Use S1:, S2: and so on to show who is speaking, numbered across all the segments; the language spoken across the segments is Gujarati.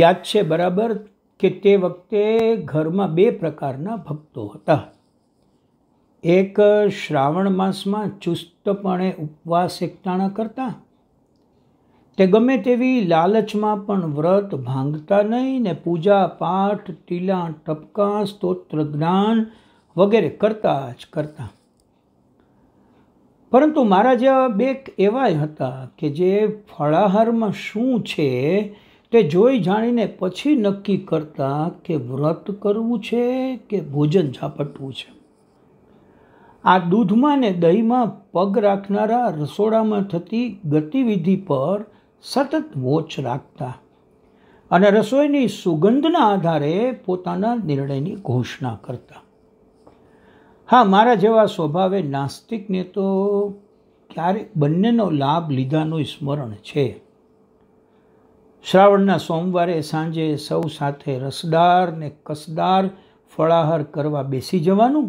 S1: યાદ છે બરાબર કે તે વખતે ઘરમાં બે પ્રકારના ભક્તો હતા એક શ્રાવણ માસમાં ચુસ્તપણે ઉપવાસ એકતાણા કરતા તે ગમે તેવી લાલચમાં પણ વ્રત ભાંગતા નહીં ને પૂજા પાઠ ટીલા ટપકા સ્તોત્ર જ્ઞાન વગેરે કરતા જ કરતા પરંતુ મારા જેવા બે એવા હતા કે જે ફળાહારમાં શું છે તે જોઈ જાણીને પછી નક્કી કરતા કે વ્રત કરવું છે કે ભોજન ઝાપટવું છે આ દૂધમાં ને દહીંમાં પગ રાખનારા રસોડામાં થતી ગતિવિધિ પર સતત વોચ રાખતા અને રસોઈની સુગંધના આધારે પોતાના નિર્ણયની ઘોષણા કરતા હા મારા જેવા સ્વભાવે નાસ્તિકને તો ક્યારેક બંનેનો લાભ લીધાનું સ્મરણ છે શ્રાવણના સોમવારે સાંજે સૌ સાથે રસદાર ને કસદાર ફળાહાર કરવા બેસી જવાનું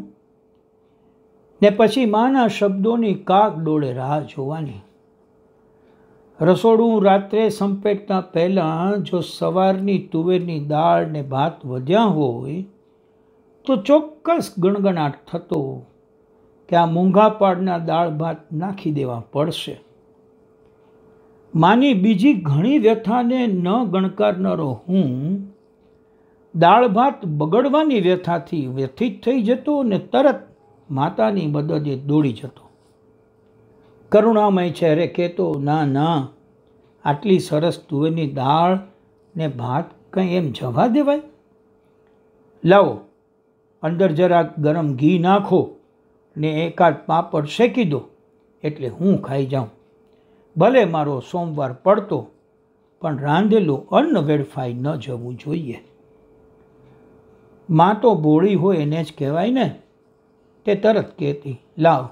S1: ને પછી માના શબ્દોની કાક ડોળે રાહ જોવાની રસોડું રાત્રે સંપેટતા પહેલાં જો સવારની તુવેરની દાળ ને ભાત વધ્યા હોય તો ચોક્કસ ગણગણાટ થતો કે આ મૂંઘા પાડના દાળ ભાત નાખી દેવા પડશે માની બીજી ઘણી વ્યથાને ન ગણકારનારો હું દાળ ભાત બગડવાની વ્યથાથી વ્યથિત થઈ જતો અને તરત માતાની મદદે દોડી જતો કરુણામય છે અરે કહેતો ના ના આટલી સરસ તુવેરની દાળ ને ભાત કંઈ એમ જવા દેવાય લાવો અંદર જરા ગરમ ઘી નાખો ને એકાદ પાપડ શેકી દો એટલે હું ખાઈ જાઉં ભલે મારો સોમવાર પડતો પણ રાંધેલું અન્ન વેડફાઈ ન જવું જોઈએ માં તો બોળી હોય એને જ કહેવાય ને તે તરત કહેતી લાવ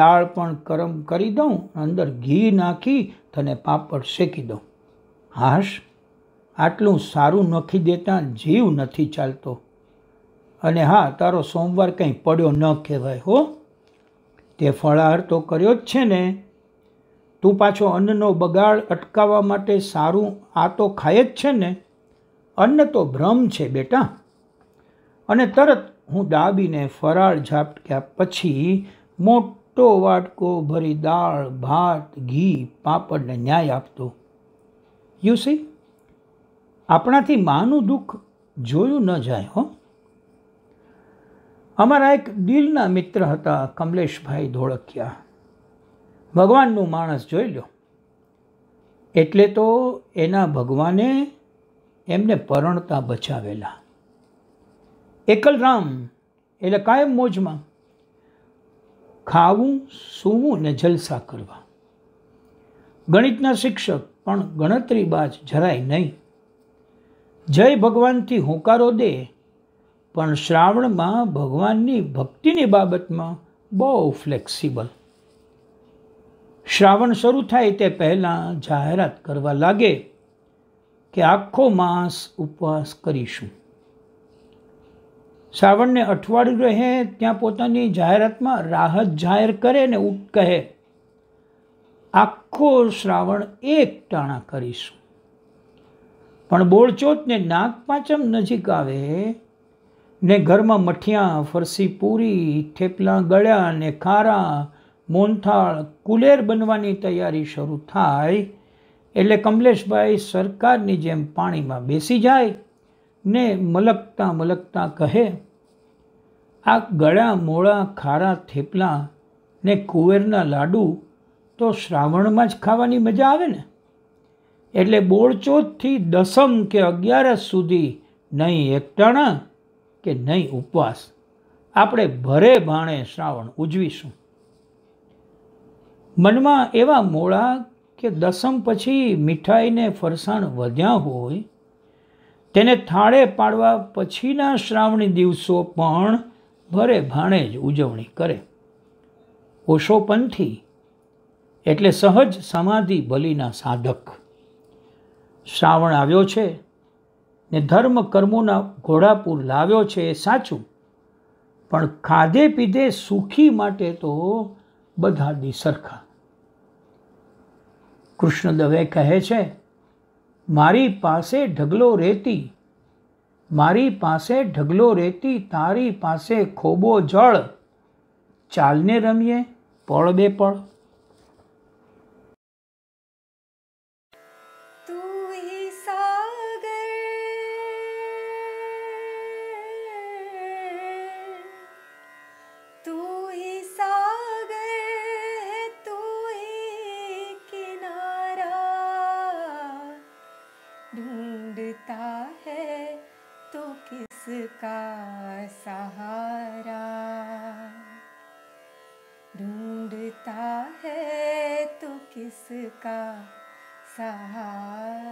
S1: દાળ પણ ગરમ કરી દઉં અંદર ઘી નાખી તને પાપડ શેકી દઉં હાશ આટલું સારું નખી દેતા જીવ નથી ચાલતો અને હા તારો સોમવાર કંઈ પડ્યો ન કહેવાય હો તે ફળાહાર તો કર્યો જ છે ને તું પાછો અન્નનો બગાડ અટકાવવા માટે સારું આ તો ખાય જ છે ને અન્ન તો ભ્રમ છે બેટા અને તરત હું દાબીને ફરાળ ઝાપટ્યા પછી મોટો વાટકો ભરી દાળ ભાત ઘી પાપડને ન્યાય આપતો યુ સી આપણાથી માનું દુઃખ જોયું ન જાય હો અમારા એક દિલના મિત્ર હતા કમલેશભાઈ ધોળકિયા ભગવાનનું માણસ જોઈ લો એટલે તો એના ભગવાને એમને પરણતા બચાવેલા એકલરામ એટલે કાયમ મોજમાં ખાવું સૂવું ને જલસા કરવા ગણિતના શિક્ષક પણ ગણતરી બાજ જરાય નહીં જય ભગવાનથી હોંકારો દે પણ શ્રાવણમાં ભગવાનની ભક્તિની બાબતમાં બહુ ફ્લેક્સિબલ શ્રાવણ શરૂ થાય તે પહેલાં જાહેરાત કરવા લાગે કે આખો માસ ઉપવાસ કરીશું શ્રાવણને અઠવાડિયું રહે ત્યાં પોતાની જાહેરાતમાં રાહત જાહેર કરે ને ઉઠ કહે આખો શ્રાવણ એક ટાણા કરીશું પણ બોળચોટને નાગપાંચમ નજીક આવે ને ઘરમાં મઠિયાં ફરસી પૂરી થેપલા ગળ્યા ને ખારા મોનથાળ કુલેર બનવાની તૈયારી શરૂ થાય એટલે કમલેશભાઈ સરકારની જેમ પાણીમાં બેસી જાય ને મલકતા મલકતા કહે આ ગળ્યા મોળા ખારા થેપલા ને કુવેરના લાડુ તો શ્રાવણમાં જ ખાવાની મજા આવે ને એટલે બોળચોદથી દસમ કે અગિયારસ સુધી નહીં એકટાણા કે નહીં ઉપવાસ આપણે ભરે ભાણે શ્રાવણ ઉજવીશું મનમાં એવા મોળા કે દસમ પછી મીઠાઈને ફરસાણ વધ્યા હોય તેને થાળે પાડવા પછીના શ્રાવણી દિવસો પણ ભરે ભાણે જ ઉજવણી કરે ઓશોપંથી એટલે સહજ સમાધિ બલિના સાધક શ્રાવણ આવ્યો છે ને ધર્મ કર્મોના ઘોડાપુર લાવ્યો છે એ સાચું પણ ખાધે પીધે સુખી માટે તો બધા દી સરખા કૃષ્ણ દવે કહે છે મારી પાસે ઢગલો રેતી મારી પાસે ઢગલો રેતી તારી પાસે ખોબો જળ ચાલને રમીએ પળ બે પળ તું जिसका सहारा